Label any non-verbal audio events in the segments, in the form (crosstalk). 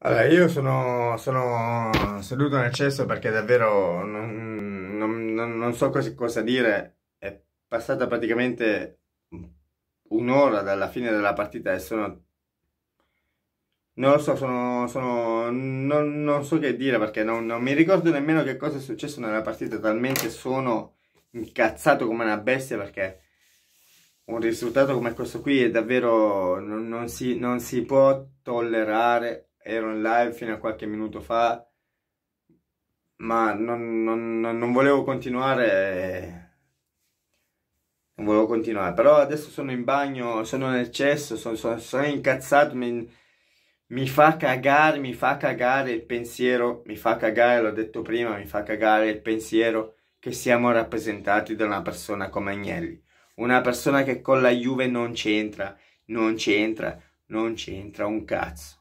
Allora, io sono, sono, seduto nel cesso perché davvero non, non, non so cosa, cosa, dire. È passata praticamente un'ora dalla fine della partita e sono... Non lo so, sono, sono non, non, so che dire perché non, non mi ricordo nemmeno che cosa è successo nella partita, talmente sono incazzato come una bestia perché un risultato come questo qui è davvero... non, si, non si può tollerare ero in live fino a qualche minuto fa, ma non, non, non volevo continuare. Non volevo continuare, però adesso sono in bagno, sono nel cesso, sono, sono, sono incazzato, mi, mi fa cagare, mi fa cagare il pensiero, mi fa cagare, l'ho detto prima, mi fa cagare il pensiero che siamo rappresentati da una persona come Agnelli, una persona che con la Juve non c'entra, non c'entra, non c'entra un cazzo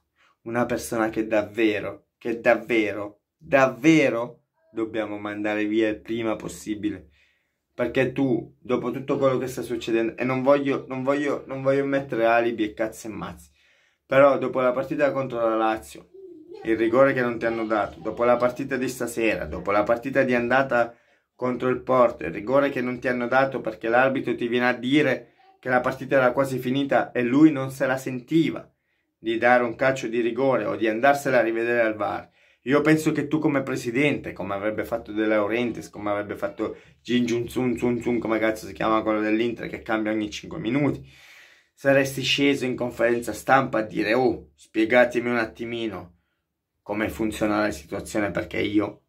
una persona che davvero, che davvero, davvero dobbiamo mandare via il prima possibile. Perché tu, dopo tutto quello che sta succedendo, e non voglio, non voglio, non voglio mettere alibi e cazzo e mazzi, però dopo la partita contro la Lazio, il rigore che non ti hanno dato, dopo la partita di stasera, dopo la partita di andata contro il Porto, il rigore che non ti hanno dato perché l'arbitro ti viene a dire che la partita era quasi finita e lui non se la sentiva di dare un calcio di rigore o di andarsela a rivedere al VAR, io penso che tu come presidente, come avrebbe fatto De Laurentiis, come avrebbe fatto Jin Jun Zun Zun Zun, come cazzo si chiama quello dell'Inter che cambia ogni 5 minuti, saresti sceso in conferenza stampa a dire oh, spiegatemi un attimino come funziona la situazione perché io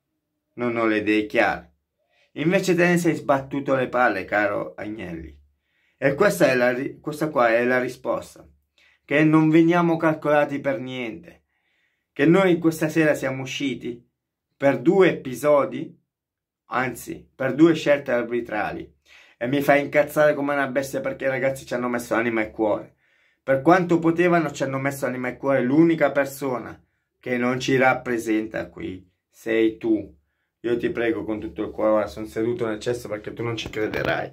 non ho le idee chiare. Invece te ne sei sbattuto le palle, caro Agnelli. E questa, è la, questa qua è la risposta che non veniamo calcolati per niente, che noi questa sera siamo usciti per due episodi, anzi per due scelte arbitrali e mi fa incazzare come una bestia perché i ragazzi ci hanno messo anima e cuore. Per quanto potevano ci hanno messo anima e cuore, l'unica persona che non ci rappresenta qui sei tu. Io ti prego con tutto il cuore, ora sono seduto nel cesso perché tu non ci crederai.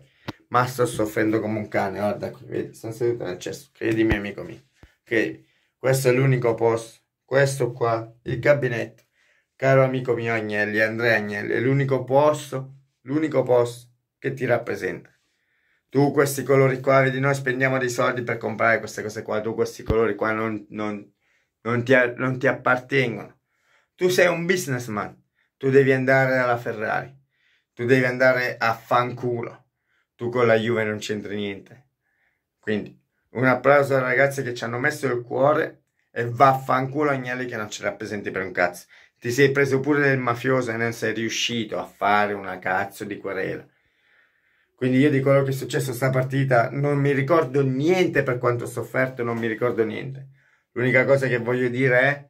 Ma sto soffrendo come un cane, guarda qui, vedi, sono seduto nel cesso, credimi amico mio. Credimi. Questo è l'unico posto, questo qua, il gabinetto. Caro amico mio Agnelli, Andrea Agnelli, è l'unico posto, l'unico posto che ti rappresenta. Tu questi colori qua, vedi, noi spendiamo dei soldi per comprare queste cose qua, tu questi colori qua non, non, non, ti, non ti appartengono. Tu sei un businessman, tu devi andare alla Ferrari, tu devi andare a fanculo tu con la Juve non c'entri niente. Quindi un applauso alle ragazze che ci hanno messo il cuore e vaffanculo Agnelli che non ci rappresenti per un cazzo. Ti sei preso pure del mafioso e non sei riuscito a fare una cazzo di querela. Quindi io di quello che è successo sta partita non mi ricordo niente per quanto ho sofferto, non mi ricordo niente. L'unica cosa che voglio dire è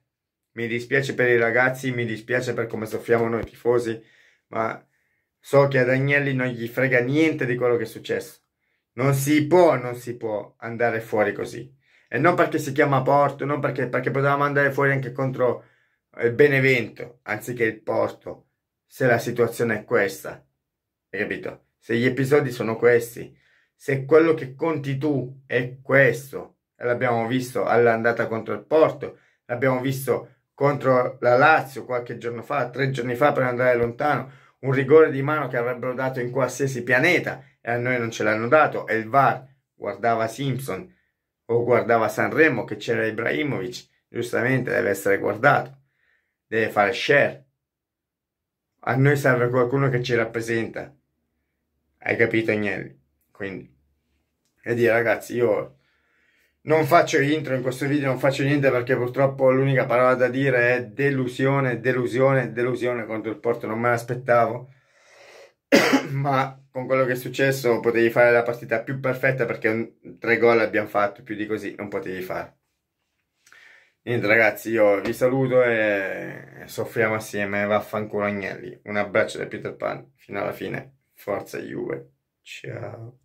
mi dispiace per i ragazzi, mi dispiace per come soffriamo noi tifosi, ma So che ad Agnelli non gli frega niente di quello che è successo. Non si può, non si può andare fuori così. E non perché si chiama Porto, non perché, perché potevamo andare fuori anche contro il eh, Benevento, anziché il Porto, se la situazione è questa. Hai capito? Se gli episodi sono questi, se quello che conti tu è questo, e l'abbiamo visto all'andata contro il Porto, l'abbiamo visto contro la Lazio qualche giorno fa, tre giorni fa per andare lontano, un rigore di mano che avrebbero dato in qualsiasi pianeta e a noi non ce l'hanno dato e il VAR guardava Simpson o guardava Sanremo che c'era Ibrahimovic, giustamente deve essere guardato, deve fare share. A noi serve qualcuno che ci rappresenta. Hai capito Agnelli? Quindi, e dire ragazzi, io non faccio intro in questo video, non faccio niente perché purtroppo l'unica parola da dire è delusione, delusione, delusione contro il Porto, non me l'aspettavo. (coughs) Ma con quello che è successo potevi fare la partita più perfetta perché tre gol abbiamo fatto, più di così non potevi fare. Niente ragazzi, io vi saluto e soffriamo assieme, vaffanculo Agnelli. Un abbraccio da Peter Pan fino alla fine. Forza Juve. Ciao.